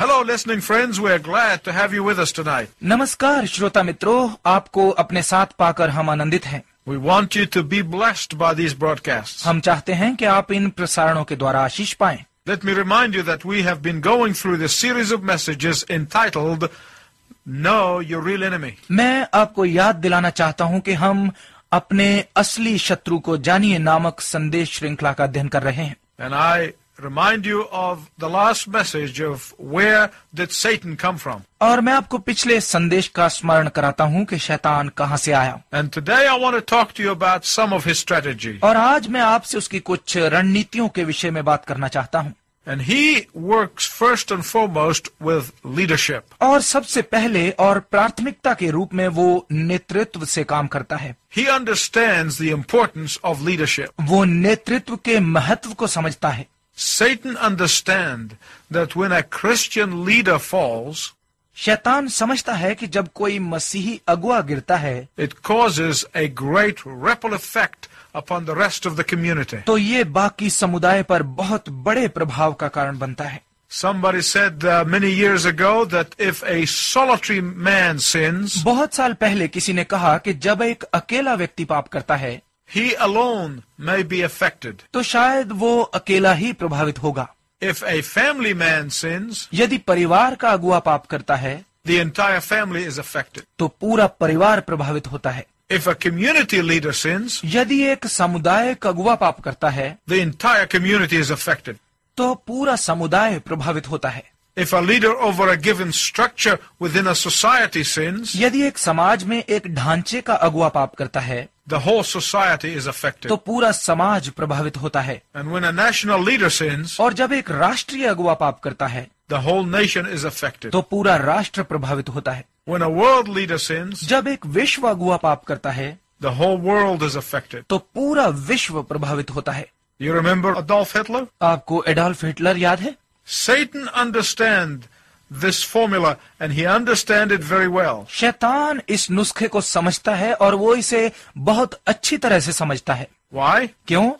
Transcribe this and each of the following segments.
Hello listening friends we are glad to have you with us tonight नमस्कार श्रोता मित्रों आपको अपने साथ पाकर हम आनंदित हैं we want you to be blessed by this broadcast हम चाहते हैं कि आप इन प्रसारणों के द्वारा आशीष पाएं let me remind you that we have been going through this series of messages entitled know your real enemy मैं आपको याद दिलाना चाहता हूं कि हम अपने असली शत्रु को जानिए नामक संदेश श्रृंखला का अध्ययन कर रहे हैं and I remind you of the last message of where did Satan come from. और मैं आपको पिछले संदेश का स्मरण कराता हूँ कि शैतान कहाँ से आया And today I want to talk to you about some of his strategy. और आज मैं आपसे उसकी कुछ रणनीतियों के विषय में बात करना चाहता हूँ And he works first and foremost with leadership. और सबसे पहले और प्राथमिकता के रूप में वो नेतृत्व से काम करता है He understands the importance of leadership. वो नेतृत्व के महत्व को समझता है Satan understand that when a Christian leader falls, शैतान समझता है कि जब कोई मसीही अगुआ गिरता है it causes a great ripple effect upon the rest of the community. तो ये बाकी समुदाय पर बहुत बड़े प्रभाव का कारण बनता है Somebody said uh, many years ago that if a solitary man sins, बहुत साल पहले किसी ने कहा कि जब एक अकेला व्यक्ति पाप करता है he alone may be affected. तो शायद वो अकेला ही प्रभावित होगा If a family man sins, यदि परिवार का अगुआ पाप करता है the entire family is affected. तो पूरा परिवार प्रभावित होता है If a community leader sins, यदि एक समुदाय का अगुआ पाप करता है the entire community is affected. तो पूरा समुदाय प्रभावित होता है If a leader over a given structure within a society sins, यदि एक समाज में एक ढांचे का अगुआ पाप करता है the whole society is affected. तो पूरा समाज प्रभावित होता है And when a national leader sins, और जब एक राष्ट्रीय अगुआ पाप करता है the whole nation is affected. तो पूरा राष्ट्र प्रभावित होता है When a world leader sins, जब एक विश्व अगुआ पाप करता है the whole world is affected. तो पूरा विश्व प्रभावित होता है You remember Adolf Hitler? आपको एडोल्फ हिटलर याद है Satan understand this formula and he understand it very well. शैतान इस नुस्खे को समझता है और वो इसे बहुत अच्छी तरह से समझता है Why? क्यों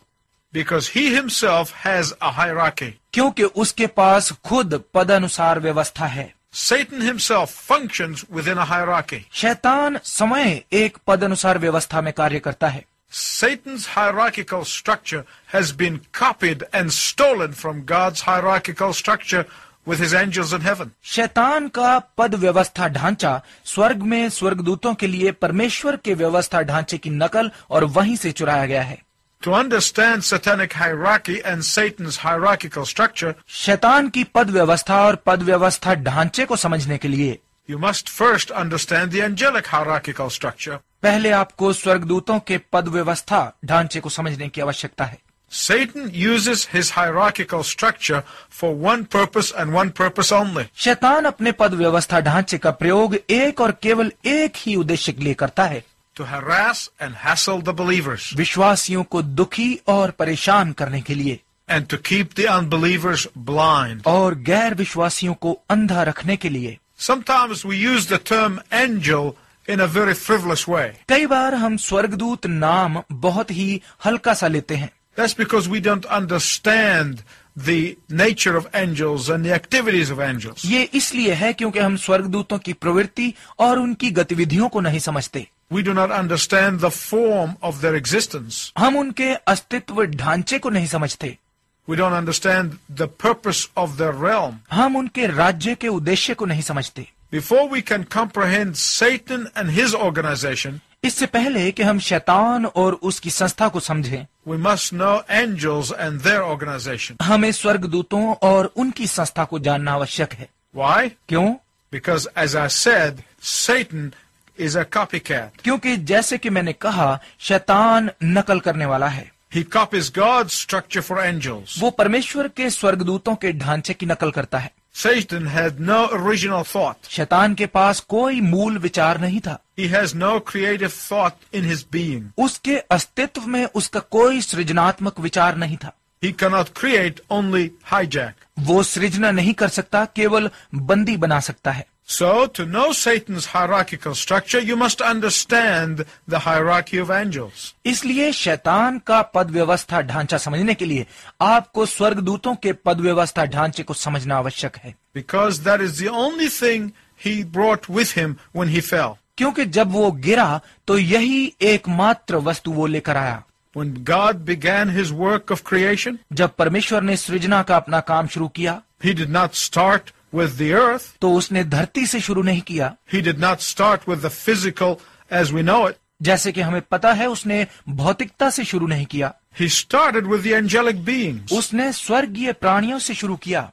Because he himself has a hierarchy. क्योंकि उसके पास खुद पद अनुसार व्यवस्था है Satan himself functions within a hierarchy. शैतान समय एक पद अनुसार व्यवस्था में कार्य करता है Satan's hierarchical structure has been copied and stolen from God's hierarchical structure with his angels in heaven. शैतान का पद व्यवस्था ढांचा स्वर्ग में स्वर्गदूतों के लिए परमेश्वर के व्यवस्था ढांचे की नकल और वहीं से चुराया गया है To understand satanic hierarchy and Satan's hierarchical structure, शैतान की पद व्यवस्था और पद व्यवस्था ढांचे को समझने के लिए you must first understand the angelic hierarchical structure. पहले आपको स्वर्गदूतों के पद व्यवस्था ढांचे को समझने की आवश्यकता है Satan uses his hierarchical structure for one purpose and one purpose only. शैतान अपने पद व्यवस्था ढांचे का प्रयोग एक और केवल एक ही उद्देश्य के लिए करता है to harass and hassle the believers. विश्वासियों को दुखी और परेशान करने के लिए and to keep the unbelievers blind. और गैर विश्वासियों को अंधा रखने के लिए Sometimes we use the term angel in a very frivolous way कई बार हम स्वर्गदूत नाम बहुत ही हल्का सा लेते हैं That's because we don't understand the nature of angels and the activities of angels. ये इसलिए है क्योंकि हम स्वर्गदूतों की प्रवृत्ति और उनकी गतिविधियों को नहीं समझते We do not understand the form of their existence. हम उनके अस्तित्व ढांचे को नहीं समझते We don't understand the purpose of their realm. हम उनके राज्य के उद्देश्य को नहीं समझते before we can comprehend Satan and his organization, इससे पहले कि हम शैतान और उसकी संस्था को समझें, we must know angels and their organization. हमें स्वर्गदूतों और उनकी संस्था को जानना आवश्यक है Why? क्यों Because as I said, Satan is a copycat. क्योंकि जैसे कि मैंने कहा शैतान नकल करने वाला है He copies God's structure for angels. वो परमेश्वर के स्वर्गदूतों के ढांचे की नकल करता है Satan had no original thought. शैतान के पास कोई मूल विचार नहीं था He has no creative thought in his being. उसके अस्तित्व में उसका कोई सृजनात्मक विचार नहीं था He cannot create only hijack. वो सृजना नहीं कर सकता केवल बंदी बना सकता है So, to know Satan's hierarchical structure, you must understand the hierarchy of angels. इसलिए शैतान का पद ढांचा समझने के लिए आपको स्वर्गदूतों के पद ढांचे को समझना आवश्यक है Because that is the only thing he brought with him when he fell. क्योंकि जब वो गिरा तो यही एकमात्र वस्तु वो लेकर आया When God began his work of creation, जब परमेश्वर ने सृजना का अपना काम शुरू किया He did not start with the earth. तो उसने धरती से शुरू नहीं किया He did not start with the physical as we know it. जैसे कि हमें पता है उसने भौतिकता से शुरू नहीं किया He started with the angelic beings. उसने स्वर्गीय प्राणियों से शुरू किया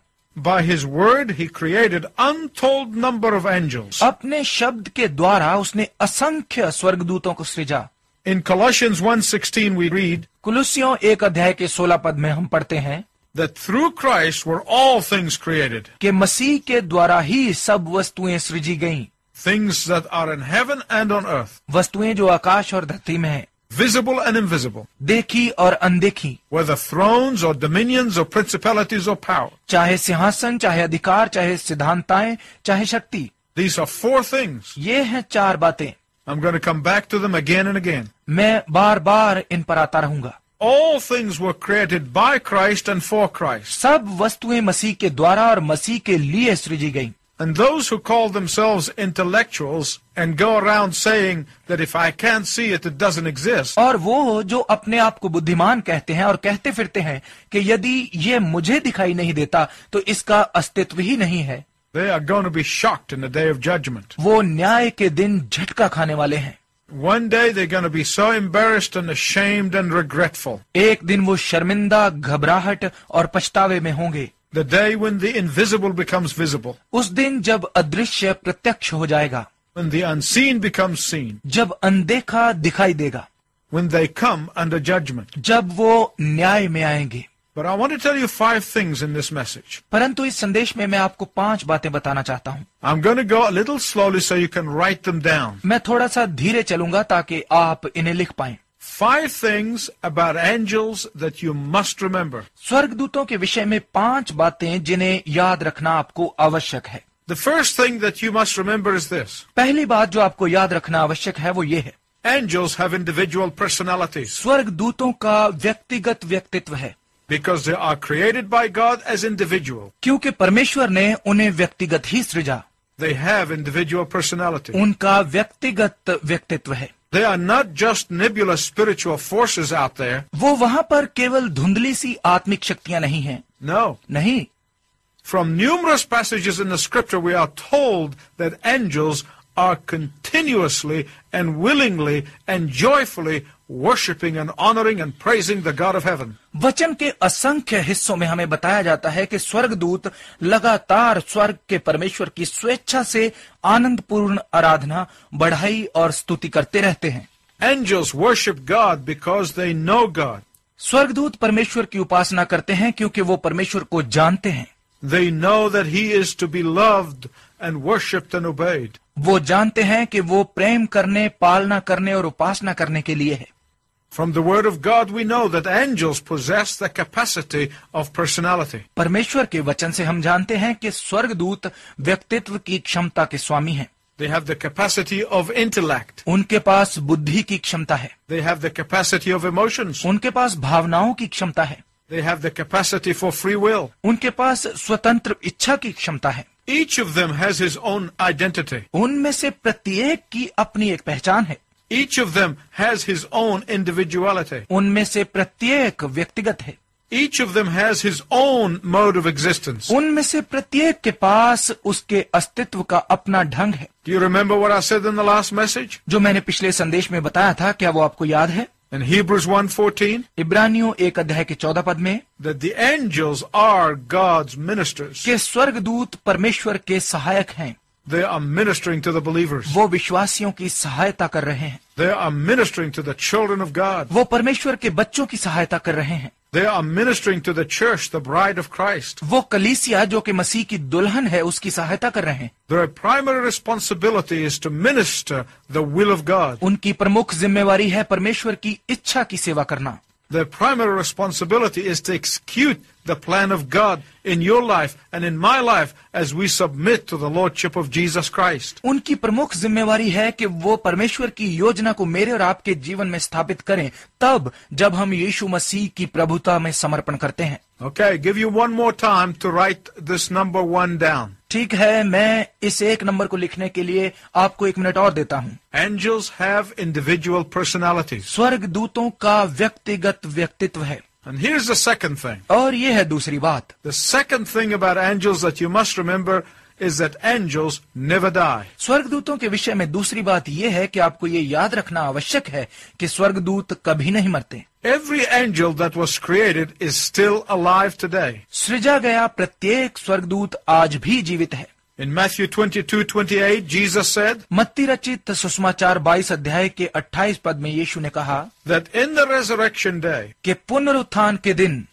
By his word he created untold number of angels. अपने शब्द के द्वारा उसने असंख्य स्वर्गदूतों को सृजा In Colossians 1:16 we read कुलुसियों एक अध्याय के 16 पद में हम पढ़ते हैं that through Christ were all things created. के मसीह के द्वारा ही सब वस्तुएं सृजी गईं. Things that are in heaven and on earth. वस्तुएं जो आकाश और धरती में हैं. Visible and invisible. देखी और अनदेखी. Whether thrones or dominions or principalities or power. चाहे सिंहासन, चाहे अधिकार, चाहे सिद्धांताएं, चाहे शक्ति. These are four things. ये हैं चार बातें. I'm going to come back to them again and again. मैं बार-बार इन पर आता रहूंगा. All things were created by Christ and for Christ. सब वस्तुएं मसीह के द्वारा और मसीह के लिए सृजी गईं। And those who call themselves intellectuals and go around saying that if I can't see it, it doesn't exist. और वो जो अपने आप को बुद्धिमान कहते हैं और कहते फिरते हैं कि यदि ये मुझे दिखाई नहीं देता तो इसका अस्तित्व ही नहीं है They are going to be shocked in the day of judgment. वो न्याय के दिन झटका खाने वाले हैं one day they're going to be so embarrassed and ashamed and regretful. एक दिन वो शर्मिंदा, घबराहट और पछतावे में होंगे। The day when the invisible becomes visible. उस दिन जब अदृश्य प्रत्यक्ष हो जाएगा। When the unseen becomes seen. जब अनदेखा दिखाई देगा। When they come under judgment. जब वो न्याय में आएंगे। But I want to tell you five things in this message. परंतु इस संदेश में मैं आपको पांच बातें बताना चाहता हूँ I'm going to go a little slowly so you can write them down. मैं थोड़ा सा धीरे चलूंगा ताकि आप इन्हें लिख पाएं। Five things about angels that you must remember. स्वर्गदूतों के विषय में पांच बातें जिन्हें याद रखना आपको आवश्यक है The first thing that you must remember is this. पहली बात जो आपको याद रखना आवश्यक है वो ये है Angels have individual personalities. स्वर्गदूतों का व्यक्तिगत व्यक्तित्व है because they are created by God as individual. क्योंकि परमेश्वर ने उन्हें व्यक्तिगत ही सृजा. They have individual personality. उनका व्यक्तिगत व्यक्तित्व है. They are not just nebulous spiritual forces out there. वो वहाँ पर केवल धुंधली सी आत्मिक शक्तियाँ नहीं हैं. No. नहीं. From numerous passages in the scripture, we are told that angels are continuously and willingly and joyfully worshiping and honoring and praising the God of heaven. वचन के असंख्य हिस्सों में हमें बताया जाता है कि स्वर्गदूत लगातार स्वर्ग के परमेश्वर की स्वेच्छा से आनंदपूर्ण आराधना बढ़ाई और स्तुति करते रहते हैं Angels worship God because they know God. स्वर्गदूत परमेश्वर की उपासना करते हैं क्योंकि वो परमेश्वर को जानते हैं They know that he is to be loved and worshipped and obeyed. वो जानते हैं कि वो प्रेम करने पालना करने और उपासना करने के लिए है From the Word of God we know that angels possess the capacity of personality. परमेश्वर के वचन से हम जानते हैं कि स्वर्गदूत व्यक्तित्व की क्षमता के स्वामी हैं। They have the capacity of intellect. उनके पास बुद्धि की क्षमता है। They have the capacity of emotions. उनके पास भावनाओं की क्षमता है। They have the capacity for free will. उनके पास स्वतंत्र इच्छा की क्षमता है। Each of them has his own identity. उनमें से प्रत्येक की अपनी एक पहचान है। each of them has his own individuality. उनमें से प्रत्येक व्यक्तिगत है Each of them has his own mode of existence. उनमें से प्रत्येक के पास उसके अस्तित्व का अपना ढंग है Do you remember what I said in the last message? जो मैंने पिछले संदेश में बताया था क्या वो आपको याद है In Hebrews 1:14, इब्रानियों एक अध्याय के चौदह पद में that the angels are God's ministers. के स्वर्गदूत परमेश्वर के सहायक हैं They are ministering to the believers. वो विश्वासियों की सहायता कर रहे हैं They are ministering to the children of God. वो परमेश्वर के बच्चों की सहायता कर रहे हैं They are ministering to the church, the bride of Christ. वो कलीसिया जो कि मसीह की दुल्हन है उसकी सहायता कर रहे हैं Their primary responsibility is to minister the will of God. उनकी प्रमुख जिम्मेवारी है परमेश्वर की इच्छा की सेवा करना Their primary responsibility is to execute the plan of God in your life and in my life as we submit to the lordship of Jesus Christ. उनकी प्रमुख जिम्मेवारी है कि वो परमेश्वर की योजना को मेरे और आपके जीवन में स्थापित करें तब जब हम यीशु मसीह की प्रभुता में समर्पण करते हैं Okay, give you one more time to write this number one down. ठीक है मैं इस एक नंबर को लिखने के लिए आपको एक मिनट और देता हूँ Angels have individual personalities. स्वर्ग दूतों का व्यक्तिगत व्यक्तित्व है And here's the second thing. और ये है दूसरी बात The second thing about angels that you must remember is that angels never die. स्वर्गदूतों के विषय में दूसरी बात यह है कि आपको ये याद रखना आवश्यक है कि स्वर्गदूत कभी नहीं मरते Every angel that was created is still alive today. सृजा गया प्रत्येक स्वर्गदूत आज भी जीवित है In Matthew 22:28 Jesus said मत्ती रचित 22 अध्याय के 28 पद में यीशु ने कहा that in the resurrection day के पुनरुत्थान के दिन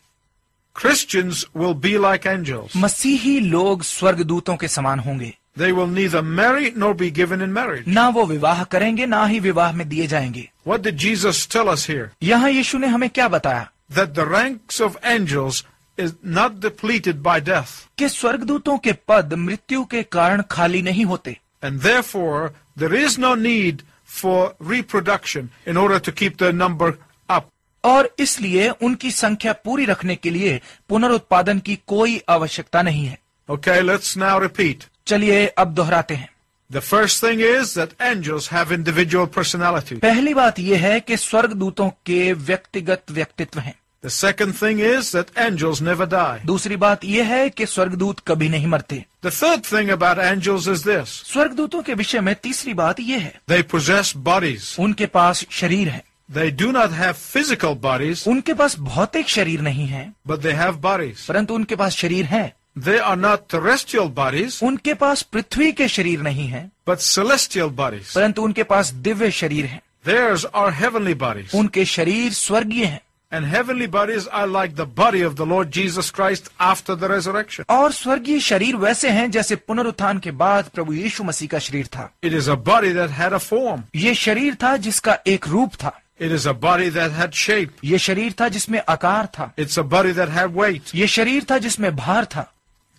Christians will be like angels मसीही लोग स्वर्गदूतों के समान होंगे they will neither marry nor be given in marriage. ना वो विवाह करेंगे ना ही विवाह में दिए जाएंगे What did Jesus tell us here? यहाँ यीशु ने हमें क्या बताया That the ranks of angels is not depleted by death. कि स्वर्गदूतों के पद मृत्यु के कारण खाली नहीं होते And therefore, there is no need for reproduction in order to keep the number up. और इसलिए उनकी संख्या पूरी रखने के लिए पुनरुत्पादन की कोई आवश्यकता नहीं है Okay, let's now repeat. चलिए अब दोहराते हैं the first thing is that angels individual personality पहली बात यह है कि स्वर्ग दूतों के व्यक्तिगत व्यक्तित्व हैं the second thing is that angels never die दूसरी बात यह है कि दूत कभी नहीं मरते the third thing about angels is this स्वर्ग दूतों के विषय में तीसरी बात यह है दे प्रोजेस बॉडीज उनके पास शरीर है they do not have physical bodies उनके पास भौतिक शरीर नहीं है बट देव हैव बॉडीज परंतु उनके पास शरीर है They are not terrestrial bodies. उनके पास पृथ्वी के शरीर नहीं हैं, but celestial bodies. परंतु उनके पास दिव्य शरीर हैं. Theirs are heavenly bodies. उनके शरीर स्वर्गीय हैं. And heavenly bodies are like the body of the Lord Jesus Christ after the resurrection. और स्वर्गीय शरीर वैसे हैं जैसे पुनरुत्थान के बाद प्रभु यीशु मसीह का शरीर था. It is a body that had a form. ये शरीर था जिसका एक रूप था. It is a body that had shape. ये शरीर था जिसमें आकार था. It's a body that had weight. ये शरीर था जिसमें भार था.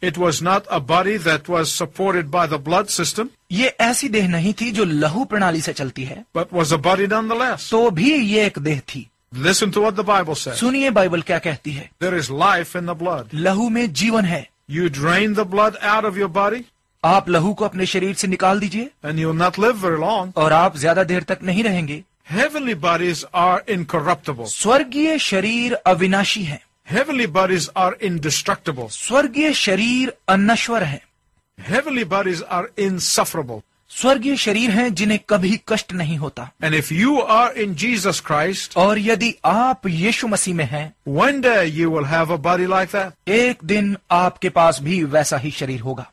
It was not a body that was supported by the blood system ये ऐसी देह नहीं थी जो लहू प्रणाली से चलती है but was a body nonetheless तो भी ये एक देह थी listen to what the Bible से सुनिए बाइबल क्या कहती है there is life in the blood लहू में जीवन है you drain the blood out of your body आप लहू को अपने शरीर से निकाल दीजिए and you not live very long और आप ज्यादा देर तक नहीं रहेंगे हेवनली बॉडीज आर इनकरप्टेबल स्वर्गीय शरीर अविनाशी है Heavenly bodies are indestructible. स्वर्गीय शरीर अनश्वर हैं. Heavenly bodies are insufferable. स्वर्गीय शरीर हैं जिन्हें कभी कष्ट नहीं होता and if you are in Jesus Christ और यदि आप यीशु मसीह में हैं one day you will have a body like that एक दिन आपके पास भी वैसा ही शरीर होगा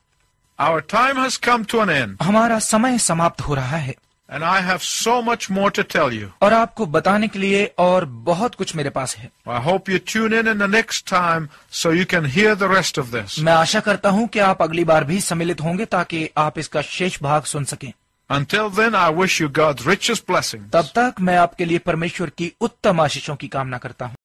our time has come to an end हमारा समय समाप्त हो रहा है and I have so much more to tell you. और आपको बताने के लिए और बहुत कुछ मेरे पास है I hope you tune in in the next time so you can hear the rest of this. मैं आशा करता हूँ कि आप अगली बार भी सम्मिलित होंगे ताकि आप इसका शेष भाग सुन सकें Until then, I wish you God's richest blessings. तब तक मैं आपके लिए परमेश्वर की उत्तम आशीषों की कामना करता हूँ